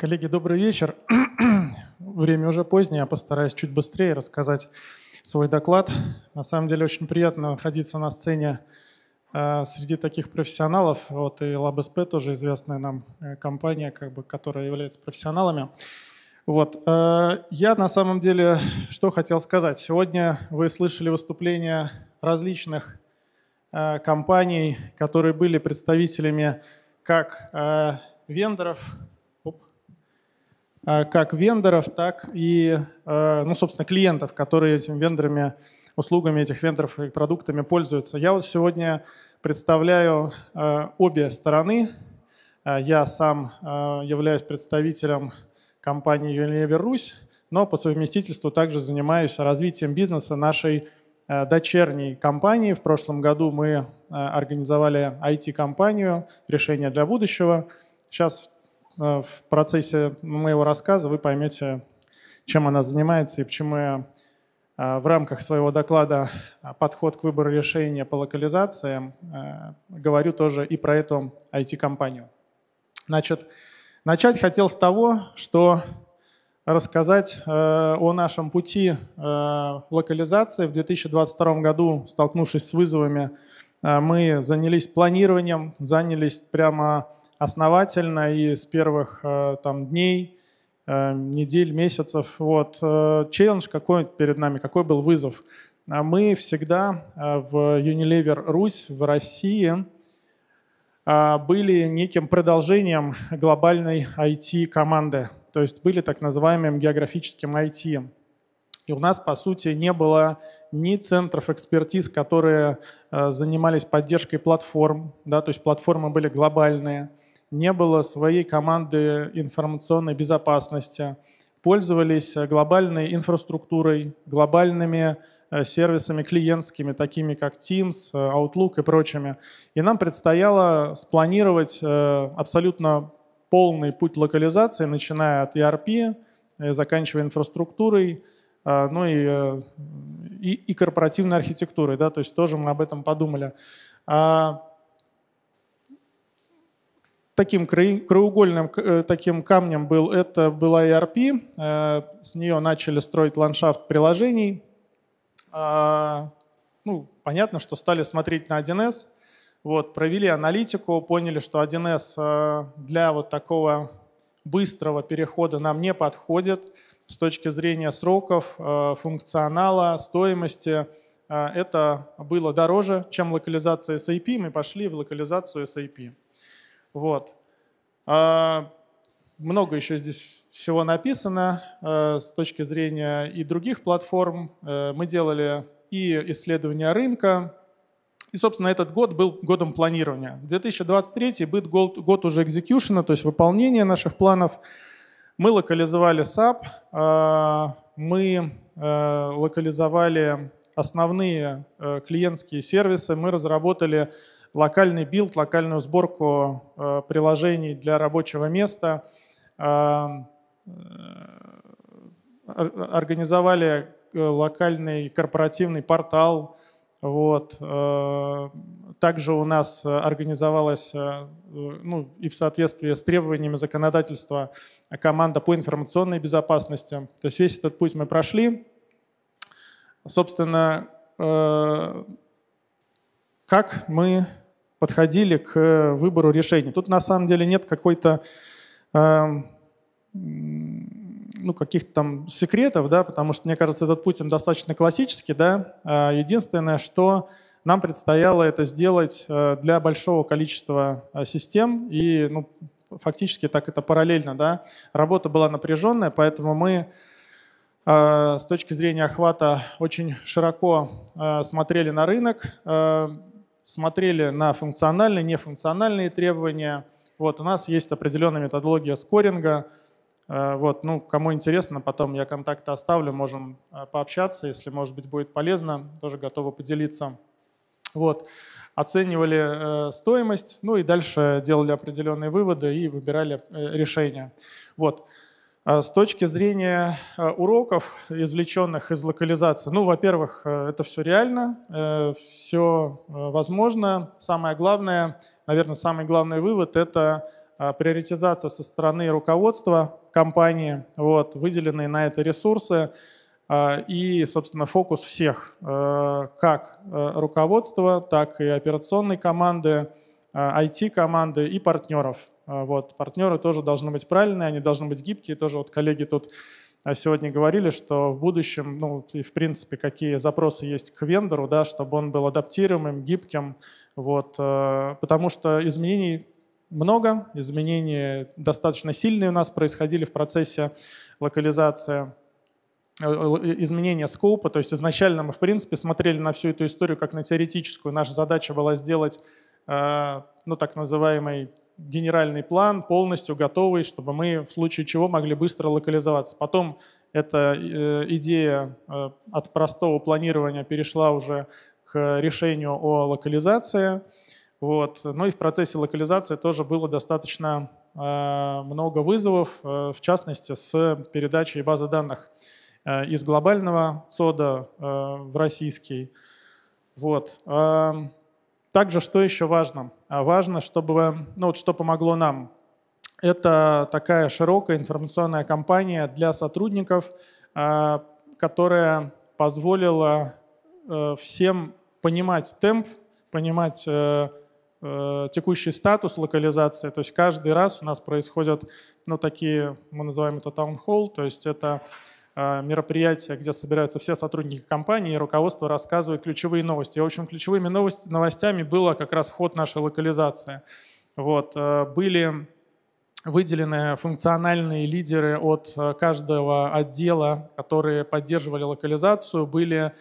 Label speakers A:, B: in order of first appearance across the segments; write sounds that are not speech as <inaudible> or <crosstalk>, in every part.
A: Коллеги, добрый вечер. <clears throat> Время уже позднее, я постараюсь чуть быстрее рассказать свой доклад. На самом деле очень приятно находиться на сцене э, среди таких профессионалов. Вот и LabSP тоже известная нам э, компания, как бы, которая является профессионалами. Вот. Э, я на самом деле что хотел сказать. Сегодня вы слышали выступления различных компаний, которые были представителями как вендоров, а, как вендоров, так и, а, ну, собственно, клиентов, которые этими вендорами, услугами этих вендоров и продуктами пользуются. Я вот сегодня представляю а, обе стороны. Я сам являюсь представителем компании Unilever Русь, но по совместительству также занимаюсь развитием бизнеса нашей дочерней компании. В прошлом году мы организовали IT-компанию «Решение для будущего». Сейчас Э, в процессе моего рассказа вы поймете, чем она занимается и почему я э, в рамках своего доклада э, «Подход к выбору решения по локализации» говорю тоже и про эту IT-компанию. Значит, начать хотел с того, что рассказать о нашем пути локализации. В 2022 году, столкнувшись с вызовами, мы занялись планированием, занялись прямо основательно и с первых э, там, дней, э, недель, месяцев. Вот. Э, челлендж какой перед нами, какой был вызов? А мы всегда в Unilever Русь, в России были неким продолжением глобальной IT-команды, то есть были так называемым географическим IT. И у нас, по сути, не было ни центров экспертиз, которые занимались поддержкой платформ, да, то есть платформы были глобальные, не было своей команды информационной безопасности, пользовались э, глобальной инфраструктурой, глобальными э, сервисами клиентскими, такими как Teams, э, Outlook и прочими. И нам предстояло спланировать абсолютно полный путь локализации, начиная от ERP, заканчивая инфраструктурой, ну и, и, и корпоративной архитектурой. Да? То есть тоже мы об этом подумали. А таким краеугольным э, таким камнем был, это была ERP. Э, с нее начали строить ландшафт приложений. А, ну, понятно, что стали смотреть на 1С. Вот, провели аналитику, поняли, что 1С э, для вот такого быстрого перехода нам не подходит с точки зрения сроков, функционала, стоимости. Это было дороже, чем локализация SAP. Мы пошли в локализацию SAP. Вот. А, много еще здесь всего написано э, с точки зрения и других платформ. Э, мы делали и исследования рынка, и, собственно, этот год был годом планирования. 2023 был год, год уже экзекьюшена, то есть выполнения наших планов. Мы локализовали SAP, а, мы э, локализовали основные клиентские сервисы, мы разработали локальный билд, локальную сборку э, приложений для рабочего места, э, э организовали э, локальный корпоративный портал. Вот. Э, также у нас организовалась, ну, и в соответствии с требованиями законодательства, команда по информационной безопасности. То есть весь этот путь мы прошли. Собственно, как мы подходили к выбору решения? Тут на самом деле нет какой-то э, ну, каких-то там секретов, да, потому что, мне кажется, этот путь Путин достаточно классический. Да. А, единственное, что нам предстояло это сделать э, для большого количества э, систем, и ну, фактически так это параллельно. Да. Работа была напряженная, поэтому мы э, с точки зрения охвата очень широко смотрели на рынок, смотрели на функциональные, нефункциональные требования. Вот, у нас есть определенная методология скоринга. Э, вот, ну, кому интересно, потом я контакты оставлю, можем э, пообщаться, если, может быть, будет полезно, тоже готовы поделиться. Вот. Оценивали э, стоимость, ну и дальше делали определенные выводы и выбирали э, решение. Вот. А с точки зрения э, уроков, извлеченных из локализации, ну, во-первых, э, это все реально, э, все возможно. Самое главное, наверное, самый главный вывод – это приоритизация со стороны руководства компании, вот, выделенные на это ресурсы и, собственно, фокус всех, как руководства, так и операционной команды, IT-команды и партнеров – а, вот. Партнеры тоже должны быть правильные, они должны быть гибкие. Тоже вот коллеги тут а, сегодня говорили, что в будущем, ну и в принципе, какие запросы есть к вендору, да, чтобы он был адаптируемым, гибким. Вот. Э, потому что изменений много, изменения достаточно сильные у нас происходили в процессе локализации э, изменения скопа, то есть изначально мы, в принципе, смотрели на всю эту историю как на теоретическую. Наша задача была сделать, э, ну, так называемый генеральный план, полностью готовый, чтобы мы в случае чего могли быстро локализоваться. Потом эта э, идея э, от простого планирования перешла уже к решению о локализации. Вот. Ну и в процессе локализации тоже было достаточно э, много вызовов, в частности, с передачей базы данных из глобального СОДа в российский. Вот. Также, что еще важно? А, важно, чтобы, ну вот что помогло нам. Это такая широкая информационная кампания для сотрудников, а, которая позволила э, всем понимать темп, понимать э, э, текущий статус локализации. То есть каждый раз у нас происходят ну, такие, мы называем это таунхолл, то есть это Э, мероприятие, где собираются все сотрудники компании, и руководство рассказывает ключевые новости. И, в общем, ключевыми новость, новостями было как раз ход нашей локализации. Вот, э, были выделены функциональные лидеры от э, каждого отдела, которые поддерживали локализацию, были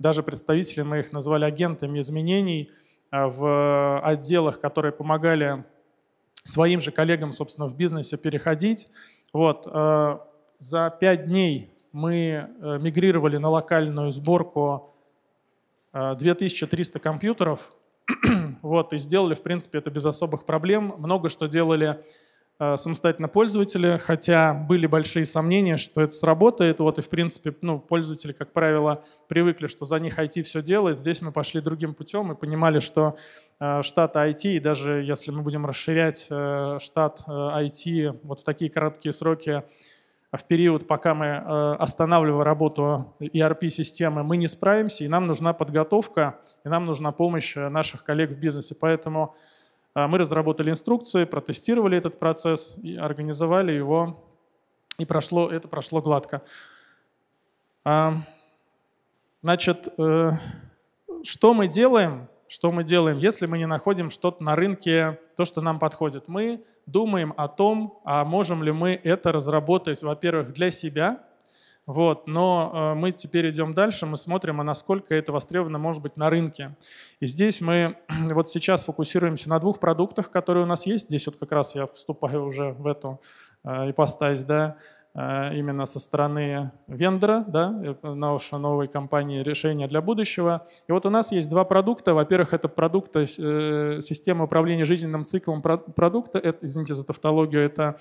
A: даже представители, мы их назвали агентами изменений, в отделах, которые помогали своим же коллегам, собственно, в бизнесе переходить. Вот. За пять дней мы э, мигрировали на локальную сборку 2300 э, компьютеров, <clears throat> вот, и сделали, в принципе, это без особых проблем. Много что делали э, самостоятельно пользователи, хотя были большие сомнения, что это сработает. Вот и, в принципе, ну, пользователи, как правило, привыкли, что за них IT все делает. Здесь мы пошли другим путем и понимали, что э, штат IT, и даже если мы будем расширять э, штат э, IT вот в такие короткие сроки, а в период, пока мы э, останавливаем работу ERP-системы, мы не справимся, и нам нужна подготовка, и нам нужна помощь э, наших коллег в бизнесе. Поэтому э, мы разработали инструкции, протестировали этот процесс, и организовали его, и прошло, это прошло гладко. Значит, что мы делаем? что мы делаем, если мы не находим что-то на рынке, то, что нам подходит. Мы думаем о том, а можем ли мы это разработать, во-первых, для себя, вот, но э, мы теперь идем дальше, мы смотрим, а насколько это востребовано может быть на рынке. И здесь мы <clears throat> вот сейчас фокусируемся на двух продуктах, которые у нас есть. Здесь вот как раз я вступаю уже в эту э, ипостась, да, а, именно со стороны вендора, да, э, нашей новой компании решения для будущего. И вот у нас есть два продукта. Во-первых, это продукты э, системы управления жизненным циклом продукта, это, извините за тавтологию, это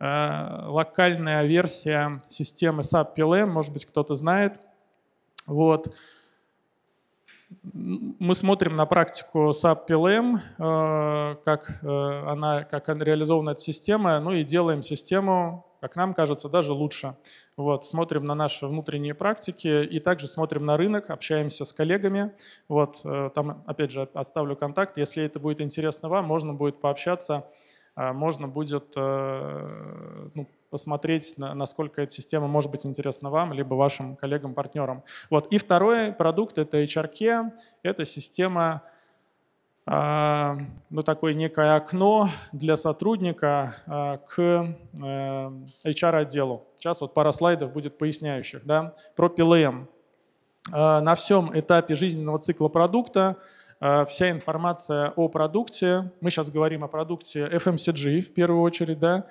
A: а, локальная версия системы SAP PLM, может быть, кто-то знает. Вот. Мы смотрим на практику SAP PLM, э, как, она, как реализована эта система, ну и делаем систему как нам кажется, даже лучше. Вот, смотрим на наши внутренние практики и также смотрим на рынок, общаемся с коллегами. Вот, э, там, опять же, оставлю контакт. Если это будет интересно вам, можно будет пообщаться, а можно будет э, ну, посмотреть, насколько эта система может быть интересна вам, либо вашим коллегам-партнерам. Вот. И второй продукт — это HRK, это система а, ну, такое некое окно для сотрудника а, к HR-отделу. Э, сейчас вот пара слайдов будет поясняющих да, про PLM. А, на всем этапе жизненного цикла продукта вся информация о продукте, мы сейчас говорим о продукте FMCG эм в первую очередь, да,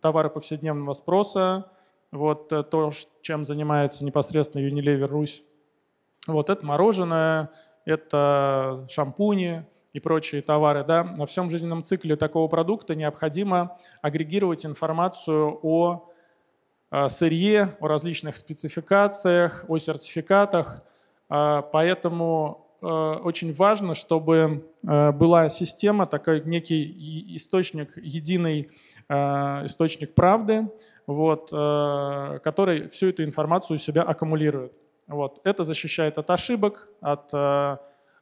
A: товары повседневного спроса, вот э, то, чем занимается непосредственно Unilever Русь. Вот это мороженое, это шампуни и прочие товары. Да? На всем жизненном цикле такого продукта необходимо агрегировать информацию о э, сырье, о различных спецификациях, о сертификатах. А, поэтому э, очень важно, чтобы э, была система, такой некий источник, единый источник правды, вот, который всю эту информацию у себя аккумулирует. Вот. Это защищает от ошибок, от э,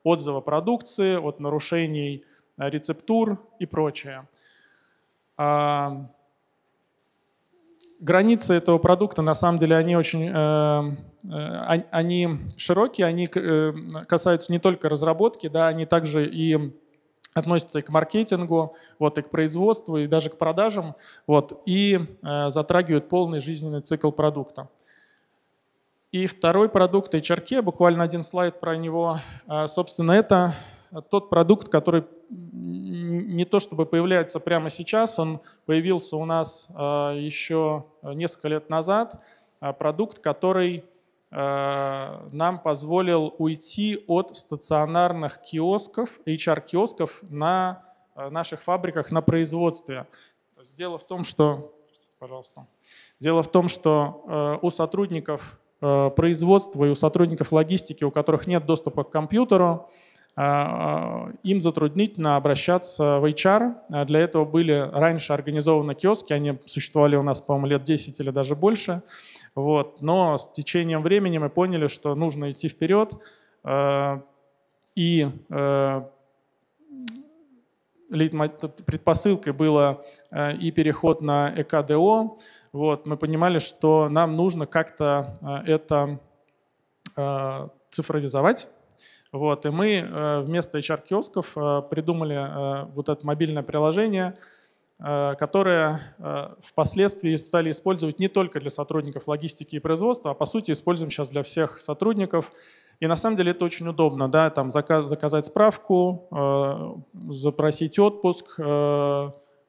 A: отзыва продукции, от нарушений э, рецептур и прочее. А, границы этого продукта, на самом деле, они очень э, э они широкие, они э, касаются не только разработки, да, они также и относятся и к маркетингу, вот, и к производству, и даже к продажам, вот, и э, затрагивают полный жизненный цикл продукта. И второй продукт HRK, буквально один слайд про него. А, собственно, это тот продукт, который не то чтобы появляется прямо сейчас, он появился у нас а, еще несколько лет назад. А, продукт, который нам позволил уйти от стационарных киосков, HR-киосков на наших фабриках на производстве. Дело в том, что, пожалуйста, дело в том, что у сотрудников Э, производства и у сотрудников логистики, у которых нет доступа к компьютеру, э, э, им затруднительно обращаться в HR. Для этого были раньше организованы киоски, они существовали у нас, по-моему, лет 10 или даже больше. Вот. Но с течением времени мы поняли, что нужно идти вперед и предпосылкой было э, и переход на ЭКДО. Вот, мы понимали, что нам нужно как-то э, это э, цифровизовать. Вот, и мы вместо HR-киосков придумали вот это мобильное приложение – Э, которые э, впоследствии стали использовать не только для сотрудников логистики и производства, а по сути используем сейчас для всех сотрудников. И на самом деле это очень удобно, да, там заказать справку, э, запросить отпуск,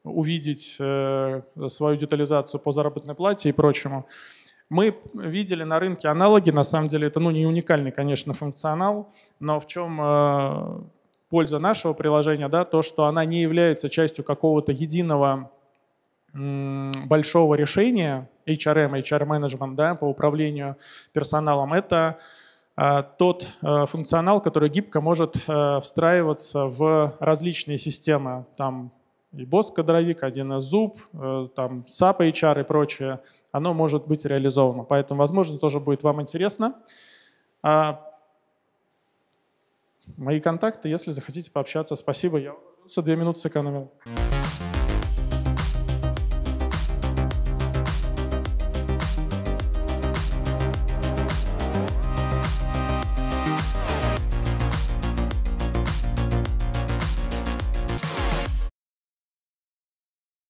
A: увидеть свою детализацию по заработной плате и прочему. Мы видели на рынке аналоги, на самом деле это ну, не уникальный, конечно, функционал, но в чем польза нашего приложения, да, то, что она не является частью какого-то единого большого решения HRM, HR-менеджмент да, по управлению персоналом, это а, тот э, функционал, который гибко может э, встраиваться в различные системы, там и босс-кадровик, 1С зуб, э, там SAP HR и прочее, оно может быть реализовано. Поэтому, возможно, тоже будет вам интересно. А, Мои контакты, если захотите пообщаться. Спасибо, я две минуты сэкономил.